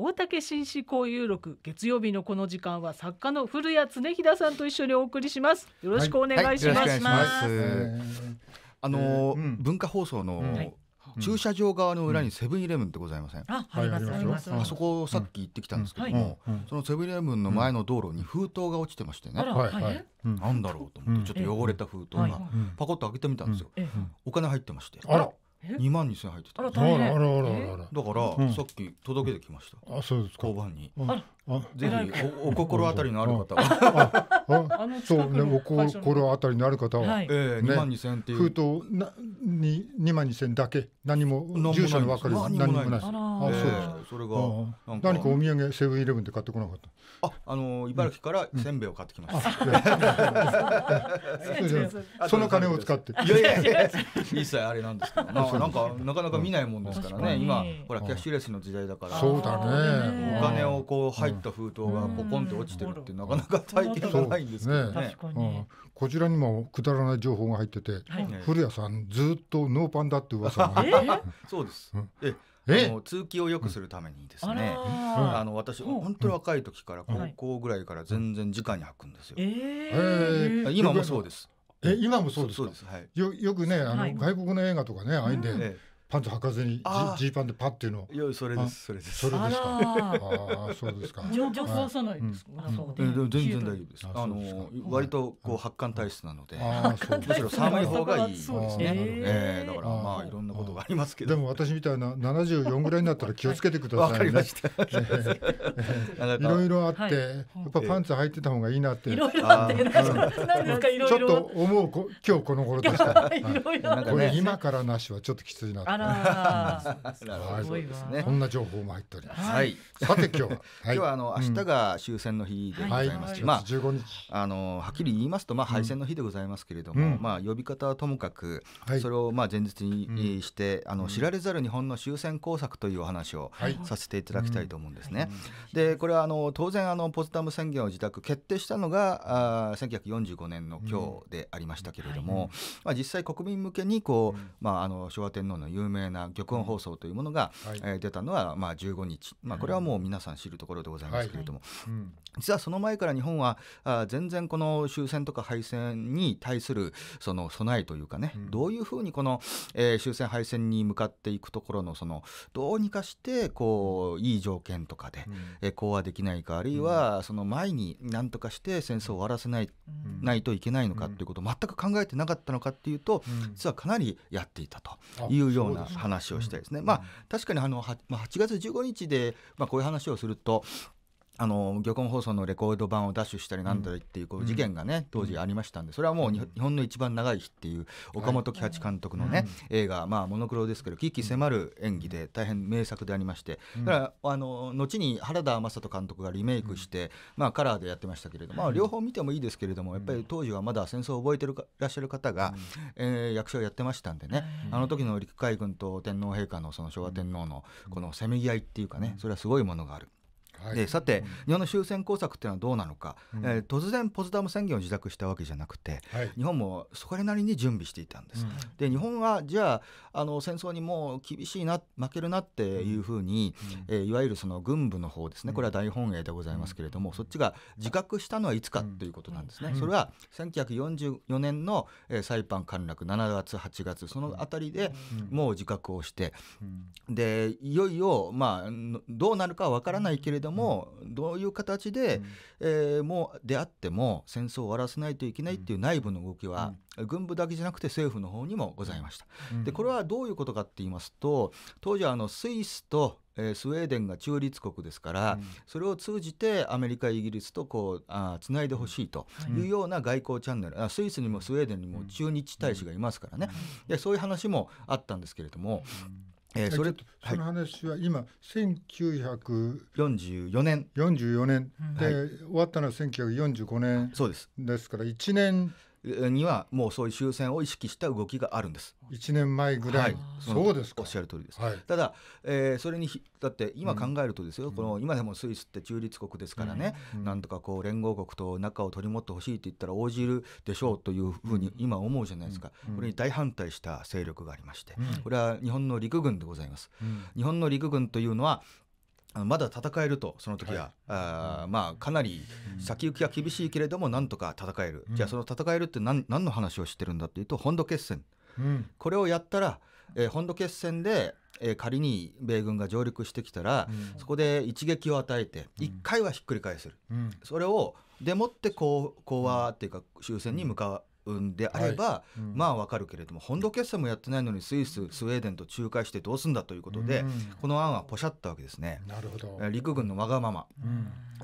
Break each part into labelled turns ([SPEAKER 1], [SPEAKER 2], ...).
[SPEAKER 1] 大竹紳士交友録月曜日のこの時間は作家の古谷恒平さんと一緒にお送りしますよろしくお願いします、いし
[SPEAKER 2] あの、うん、文化放送の、はい駐車場側の裏にセブンイレブンってございません、あありますありますあそこさっき行ってきたんですけども、そのセブンイレブンの前の道路に封筒が落ちてましてね、はい。なんだろうと思ってちょっと汚れた封筒がパコッと開けてみたんですよ、お金入ってましてあら二万二千入ってたあらあらあらあらだから、さっき届けてきました、あそうです交番にあぜひお お心当たりのある方はそうねお心当たり
[SPEAKER 1] のある方は2万2000円っていう封筒に2万二千だけ何も住所の分かる何もないあそうですそれが何かお土産セブンイレブンで買ってこなかった
[SPEAKER 2] ああの茨城からせんべいを買ってきました その金を使っていやいや一切あれなんですけどなんかなかなか見ないもんですからね今ほらキャッシュレスの時代だからそうだねお金をこう入っった封筒がポコンと落ちてるってなかなか体験がないんですけどね、ね、
[SPEAKER 1] こちらにもくだらない情報が入ってて、はい、古谷さんずっとノーパンだって噂
[SPEAKER 2] が、そうです、えあ通気を良くするためにですね、うん、ああの私、う本当に若い時から高校ぐらいから全然直に履くんですよ、
[SPEAKER 1] えー、今もそう
[SPEAKER 2] ですえ今もそうですよよくねあの、はい、外国の
[SPEAKER 1] 映画とかねああいうんで、ええパンツ履かずにジーパンでパっていうのいやそれですそれですそれですかああそうですか上手さないですか、全然大丈
[SPEAKER 2] 夫ですあの割とこう発汗体質なのでむしろ寒い方がいいそうですねえだからまあいろんなことがあり
[SPEAKER 1] ますけどでも私みたいな七十四ぐらいになったら気をつけてくださいわかりました
[SPEAKER 2] いろいろあってや
[SPEAKER 1] っぱパンツ履いてた方がいいなっていろいろあってちょっと思う今日この頃でした これ今か
[SPEAKER 2] らなしはちょっときついなら、なるほどですね。こんな情報も入っております。はい。さて今日は、今日はあの明日が終戦の日でございます。まあ15日あのはっきり言いますとまあ敗戦の日でございますけれども、まあ呼び方はともかく、それをまあ前日にして、あの知られざる日本の終戦工作というお話をさせていただきたいと思うんですね。でこれはあの当然あのポツダム宣言を自宅決定したのがあ百四十五年の今日でありましたけれども、まあ実際国民向けにこうまああの昭和天皇の有有名な玉音放送というものが、うんはい、えー、出たのはまあ15日、まあ、これはもう皆さん知るところでございますけれども、はいはい、実はその前から日本はあ全然この終戦とか敗戦に対するその備えというかね、うん、どういうふうにこの、えー、終戦敗戦に向かっていくところのそのどうにかしてこういい条件とかで、うん、えー、講和できないかあるいはその前に何とかして戦争を終わらせない,、ないといけないのかということを全く考えてなかったのかっていうと、実はかなりやっていたというようなな話をしたいですね。まあ、確かにあの 8, まあ8月15日で、まあ、こういう話をするとあの漁港放送のレコード版をダッシュしたりなんだりっていうこう事件がね、当時ありましたんでそれはもう日本の一番長い日っていう岡本喜八監督のね、映画、まあ、モノクロですけど危機迫る演技で大変名作でありまして、だからあの後に原田雅人監督がリメイクして、まあ、カラーでやってましたけれども、まあ、両方見てもいいですけれどもやっぱり当時はまだ戦争を覚えてるらっしゃる方が、え役者をやってましたんでね、あの時の陸海軍と天皇陛下のその昭和天皇のこのせめぎ合いっていうかねそれはすごいものがある。でさて、日本の終戦工作っていうのはどうなのか、うえー、突然ポツダム宣言を自作したわけじゃなくて、日本もそれなりに準備していたんです。で日本はじゃああの戦争にもう厳しいな負けるなっていうふうに、うえー、いわゆるその軍部の方ですねこれは大本営でございますけれども、そっちが自覚したのはいつかということなんですね。それは1944年の、えー、サイパン陥落7月8月そのあたりでもう自覚をして、でいよいよ、まあ、どうなるかは分からないけれどども、うん、どういう形で、うん、えー、もうであっても戦争を終わらせないといけないっていう内部の動きは、うん、軍部だけじゃなくて政府の方にもございました。でこれはどういうことかって言いますと当時はあのスイスとえスウェーデンが中立国ですから、うん、それを通じてアメリカイギリスとこうあつないでほしいというような外交チャンネル、うん、スイスにもスウェーデンにも駐日大使がいますからね、でそういう話もあったんですけれども。うんえー、それとその
[SPEAKER 1] 話は今、はい、1944年44年で、うん終わったのは1945年そうですで
[SPEAKER 2] すから1年にはもうそういう終戦を意識した動きがあるんです。1年前ぐらい、はい、そうですおっしゃる通りです。はい、ただ、えー、それにだって今考えるとですよ、うん、この今でもスイスって中立国ですからね、うん、なんとかこう連合国と仲を取り持ってほしいって言ったら応じるでしょうというふうに今思うじゃないですか、これに大反対した勢力がありまして、これは日本の陸軍でございます。日本の陸軍というのはあのまだ戦えるとその時は、はい、あ、うん、まあかなり先行きは厳しいけれどもなんとか戦える、うん、じゃあその戦えるって何何の話をしてるんだっていうと本土決戦、うん、これをやったら、えー、本土決戦で、えー、仮に米軍が上陸してきたら、そこで一撃を与えて一回はひっくり返す、それをでもって講和っていうか終戦に向かう。んであれば、はいうん、まあわかるけれども本土決算もやってないのにスイススウェーデンと仲介してどうすんだということで、うん、この案はポシャったわけですね。なるほど陸軍のわがまま、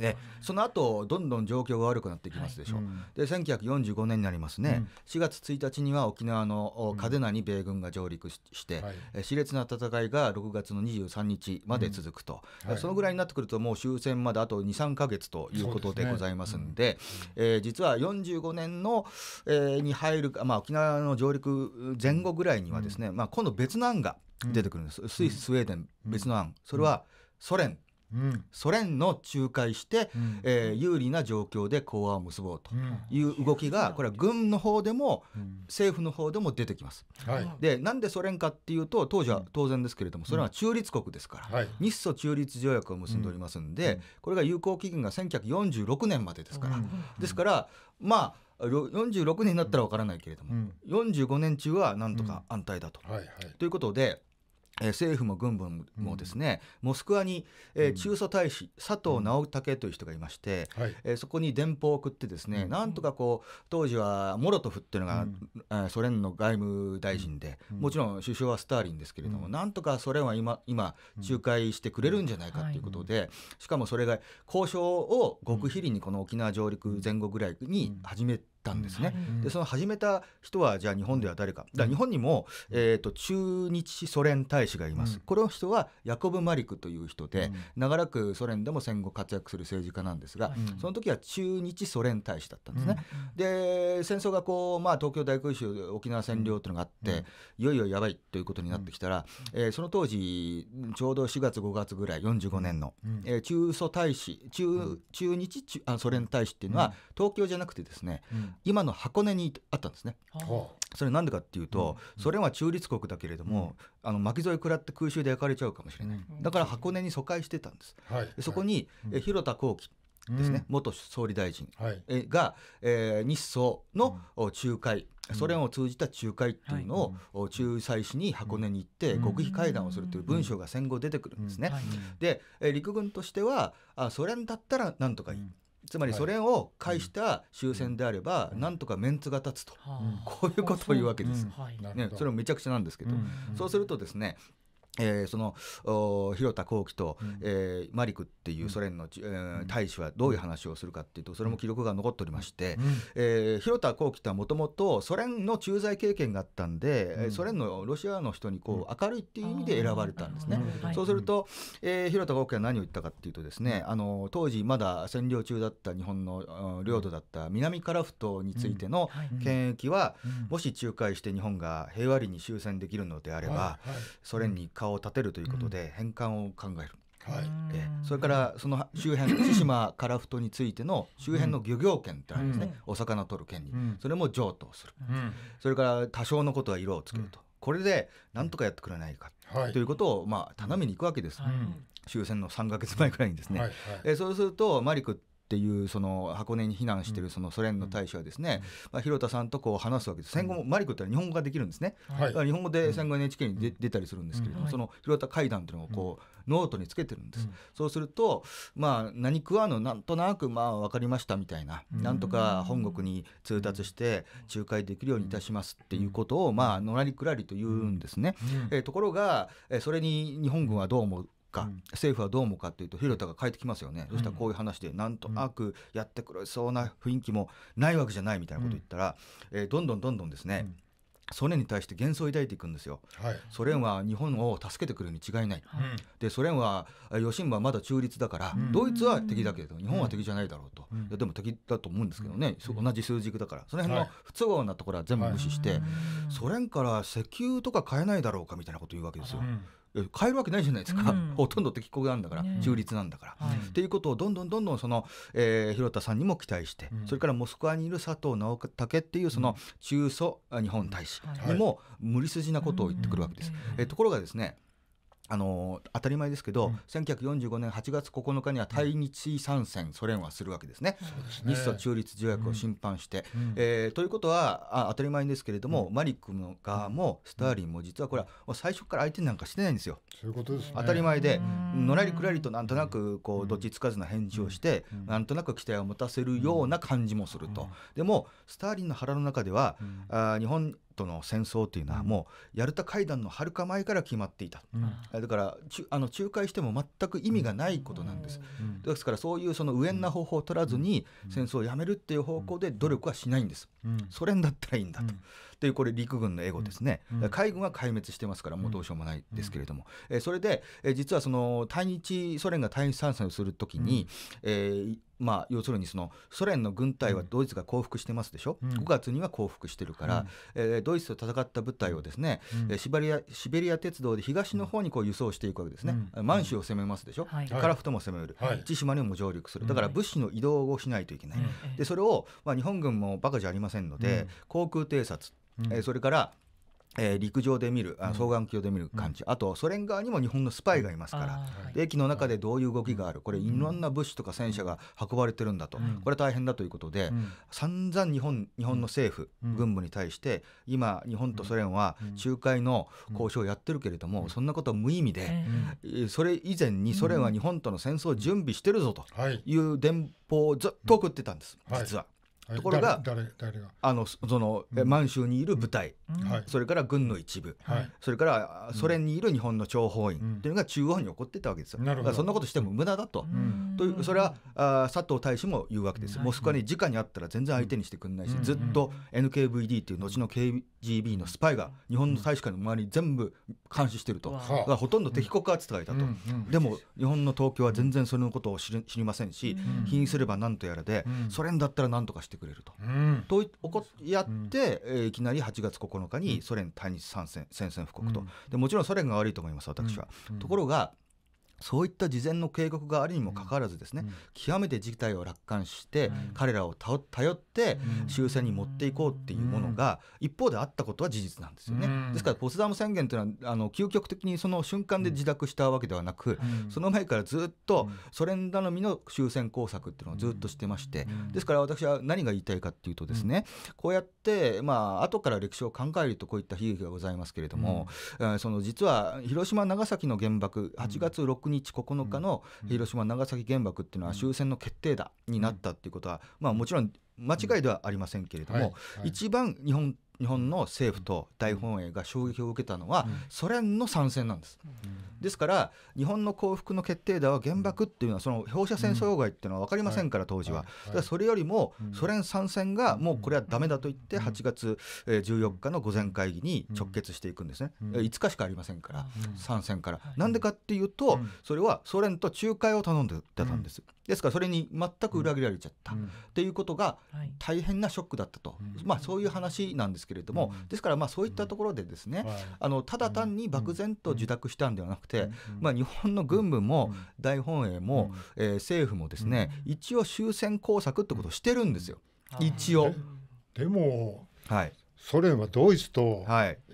[SPEAKER 2] えその後どんどん状況が悪くなっていきますでしょう、はいうん、で1945年になりますね、うん、4月1日には沖縄の嘉手納に米軍が上陸して、うはい、熾烈な戦いが6月の23日まで続くと、うんはい、そのぐらいになってくるともう終戦まであと23か月ということでございますんで、ね、えー、実は45年の、えーれに入る、まあ、沖縄の上陸前後ぐらいにはですね、まあ、今度別の案が出てくるんです、スイススウェーデン別の案、それはソ連ソ連の仲介して、うん、えー、有利な状況で講和を結ぼうという動きが、これは軍の方でも、政府の方でも出てきます、はい、でなんでソ連かっていうと当時は当然ですけれどもそれは中立国ですから、はい、日ソ中立条約を結んでおりますんで、これが有効期限が1946年までですから、ですからまあ46年になったらわからないけれども、うん、45年中はなんとか安泰だと。うんはいはい、ということでえー、政府も軍部もですね、うん、モスクワに、えー、中ソ大使、うん、佐藤直武という人がいまして、うんえー、そこに電報を送ってですね、なんとかこう当時はモロトフっていうのが、えー、ソ連の外務大臣で、もちろん首相はスターリンですけれども、なんとかソ連は今今仲介してくれるんじゃないかということで、はい、しかもそれが交渉を極秘裏にこの沖縄上陸前後ぐらいに始めて。ったんですね。でその始めた人はじゃあ日本では誰かだ日本にも、えーと、中日ソ連大使がいます、この人はヤコブ・マリクという人で、長らくソ連でも戦後活躍する政治家なんですが、その時は中日ソ連大使だったんですね。で戦争がこう、まあ、東京大空襲沖縄占領というのがあって、いよいよやばいということになってきたら、えー、その当時ちょうど4月5月ぐらい45年の、うん、えー、中ソ大使中,、中日あソ連大使っていうのは、東京じゃなくてですね、今の箱根にあったんですね。それなんでかっていうと、ソ連は中立国だけれども、あの巻き添え食らって空襲で焼かれちゃうかもしれない、だから箱根に疎開してたんです、そこに、は広田光輝ですね、元総理大臣が、え日ソの仲介ソ連を通じた仲介っていうのを仲裁しに箱根に行って極秘会談をするという文章が戦後出てくるんですね。で陸軍としてはあソ連だったらなんとかいい。つまりそれを介した終戦であれば、なんとかメンツが立つと、こういうことを言うわけです、ね、それもめちゃくちゃなんですけど、そうするとですねえー、その広田幸輝と、うん、えー、マリクっていうソ連の、うん、えー、大使はどういう話をするかっていうとそれも記録が残っておりまして、うん、えー、広田幸輝とはもともとソ連の駐在経験があったんで、うん、ソ連のロシアの人にこう明るいっていう意味で選ばれたんですね、そうすると、えー、広田幸輝は何を言ったかっていうとですねあの当時まだ占領中だった日本の領土だった南樺太についての権益は、もし仲介して日本が平和裏に終戦できるのであれば、ソ連に代を立てるということで返還を考える、はい、えそれからその周辺 対馬樺太についての周辺の漁業権ってあるんですね、うん、お魚を取る権利、うん、それも譲渡する、うん、それから多少のことは色をつけると、これでなんとかやってくれないか、ということをまあ頼みに行くわけです、終戦の3か月前くらいにですね、はいはい、えそうするとマリクっていうその箱根に避難してるそのソ連の大使はですね、まあ、広田さんとこう話すわけです戦後もマリコって日本語ができるんですね、はい、日本語で戦後 NHK に出,、出たりするんですけれども、その広田会談っていうのをこう、ノートにつけてるんです、そうすると、まあ、何食わぬなんとなくまあ分かりましたみたいな、なんとか本国に通達して仲介できるようにいたしますっていうことをまあのらりくらりと言うんですね、えところがそれに日本軍はどう思うか、うん、政府はどう思うかというと広田が帰ってきますよね、そしたらこういう話でなんとなくやってくれそうな雰囲気もないわけじゃないみたいなこと言ったら、うん、えー、どんどんどんどんですね、ソ連に対して幻想を抱いていくんですよ、はい、ソ連は日本を助けてくるに違いない、うん、でソ連は余震はまだ中立だから、うん、ドイツは敵だけれど日本は敵じゃないだろうと、うん、いやでも敵だと思うんですけどね、同じ数軸だからその辺の不都合なところは全部無視して、はい、ソ連から石油とか買えないだろうかみたいなこと言うわけですよ。変えるわけないじゃないですか、うん、ほとんど敵国なんだから、ね、中立なんだから。と、はい、いうことをどんどんどんどんその、えー、広田さんにも期待して、うん、それからモスクワにいる佐藤直武っていうその中ソ日本大使にも無理筋なことを言ってくるわけです。うん、えー、ところがですねあの当たり前ですけど、うん、1945年8月9日には対日参戦、うん、ソ連はするわけですね、日ソ中立条約を審判して。うん、えー、ということはあ当たり前ですけれども、マリックの側もスターリンも実はこれは最初から相手なんかしてないんですよ。そういうことです、ね、当たり前でのらりくらりとなんとなくこうどっちつかずな返事をして、うん、なんとなく期待を持たせるような感じもすると。でもスターリンの腹の中では、あ日本との戦争というのはもうヤルタ会談のはるか前から決まっていた、うん、だからあの仲介しても全く意味がないことなんです、うん、ですからそういうその無縁な方法を取らずに戦争をやめるっていう方向で努力はしないんです、ソ連だったらいいんだと、というこれ陸軍のエゴですね、うん、海軍は壊滅してますからもうどうしようもないですけれども、えそれで、え実はその対日ソ連が対日参戦をするときに、えーまあ、要するにそのソ連の軍隊はドイツが降伏してますでしょ、うん、5月には降伏してるから、うん、えー、ドイツと戦った部隊をですね、うん、シベリアシベリア鉄道で東の方にこう輸送していくわけですね、うん、満州を攻めますでしょ、カラ樺太も攻める、はい、千島にも上陸するだから物資の移動をしないといけない、でそれを、まあ、日本軍もバカじゃありませんので、航空偵察うん、えそれから、えー、陸上で見るあ双眼鏡で見る感じ、うん、あとソ連側にも日本のスパイがいますから、うん、駅の中でどういう動きがあるこれいろんな物資とか戦車が運ばれてるんだと、うん、これ大変だということで、うん、散々日本日本の政府、軍部に対して今日本とソ連は仲介の交渉をやってるけれども、そんなことは無意味で、それ以前にソ連は日本との戦争を準備してるぞという電報をずっと送ってたんです、実は。はいところがあのその、うん、満州にいる部隊、うん、それから軍の一部、はい、それからソ連にいる日本の諜報員というのが中央に起こってたわけですよ、だからそんなことしても無駄だと,、というそれはあ佐藤大使も言うわけです、モスクワに直にあったら全然相手にしてくれないし、ずっと NKVD という後の K KGB のスパイが日本の大使館の周り全部監視してると、がほとんど敵国扱いだと、でも日本の東京は全然そのことを知りませんし、否認すれば何とやらで、ソ連だったら何とかしてくれると。とおこやって、えいきなり8月9日にソ連対日参戦宣戦布告と、でもちろんソ連が悪いと思います私は。ところがそういった事前の警告があるにもかかわらずですね、うん、極めて事態を楽観して、うん、彼らを頼って終戦に持っていこうっていうものが一方であったことは事実なんですよね。ですからポツダム宣言というのはあの究極的にその瞬間で自宅したわけではなく、うん、その前からずっとソ連頼みの終戦工作っていうのをずっとしてまして、ですから私は何が言いたいかっていうとですね、こうやってまあ後から歴史を考えるとこういった悲劇がございますけれども、うん、その実は広島長崎の原爆8月6 16日9日の広島長崎原爆っていうのは終戦の決定打になったっていうことは、まあもちろん間違いではありませんけれども、一番日本日本の政府と大本営が衝撃を受けたのは、ソ連の参戦なんです、ですから日本の降伏の決定打は原爆っていうのはその放射線障害っていうのは分かりませんから、当時は、それよりもソ連参戦がもうこれはだめだと言って8月14日の午前会議に直結していくんですね、う5日しかありませんから、参戦からなんでかっていうと、それはソ連と仲介を頼んでたんです、ですからそれに全く裏切られちゃった、っていうことが大変なショックだったと、まあそういう話なんですですけれども、ですからまあそういったところでですね、あのただ単に漠然と受諾したんではなくて、まあ、日本の軍部も大本営も、えー、政府もですね、一応終戦工作ってことをしてるんですよ、一応。でも、はい、ソ連はドイツと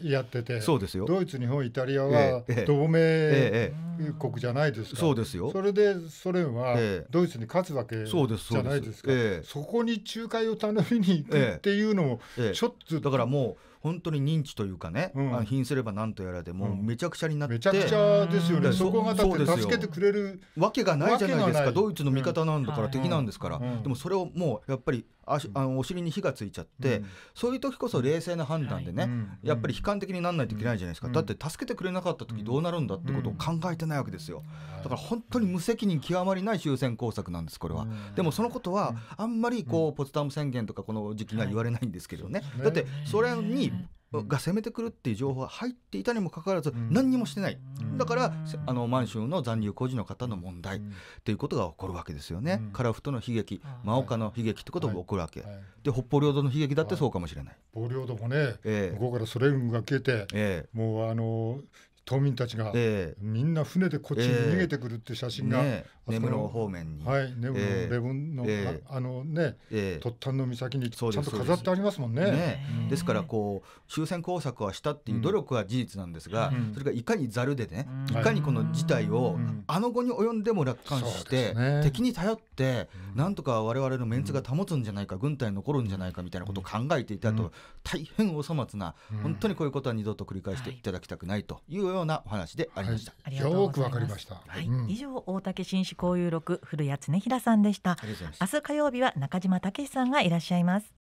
[SPEAKER 2] やってて、はい、そうですよドイツ、日
[SPEAKER 1] 本、イタリアは同盟国じゃないですか、そうですよそれでソ連はドイツに勝つわ
[SPEAKER 2] けじゃないですか、そ
[SPEAKER 1] こに仲介を頼みに行くっ
[SPEAKER 2] ていうのも、ちょっと、だからもう本当に認知というかね、うん、品すれば何とやらでもめちゃくちゃになって、めちゃくちゃですよね、そこがだって助けてくれるわけがないじゃないですかドイツの味方なんだから、敵なんですから、でもそれをもうやっぱりああのお尻に火がついちゃって、そういう時こそ冷静な判断でね、やっぱり悲観的にならないといけないじゃないですか、だって助けてくれなかった時どうなるんだってことを考えてないわけですよ、だから本当に無責任極まりない終戦工作なんですこれは、でもそのことはあんまりこう、ポツダム宣言とかこの時期には言われないんですけどね、だってそれにが攻めてくるっていう情報が入っていたにもかかわらず何にもしてない、だからあの満州の残留孤児の方の問題っていうことが起こるわけですよね、樺、う、太、ん、の悲劇真岡の悲劇ってことが起こるわけ、はいはい、で北方領土の悲劇だってそうかもしれない、はい、
[SPEAKER 1] 北方領土もね、えー、向こうからソ連軍が消えて、えー、もうあの島民たちが、えー、みんな船でこっちに逃げ
[SPEAKER 2] てくるって写真が、えー、ね、根室方面に、はい、根室の礼文の、えー、
[SPEAKER 1] あのね、
[SPEAKER 2] えー、突端の岬にちゃんと飾ってありますもんね。ねですからこう終戦工作はしたっていう努力は事実なんですが、うん、それがいかにざるでね、うん、いかにこの事態を、あの後に及んでも楽観して、ね、敵に頼って、なんとか我々のメンツが保つんじゃないか、軍隊に残るんじゃないかみたいなことを考えていたと、大変お粗末な、本当にこういうことは二度と繰り返していただきたくないというようなお話でありました。はい、よくわかりました。はい、うん、以上大竹紳士交友録古谷恒平さんでした。明日火曜日は中島武さんがいらっしゃいます。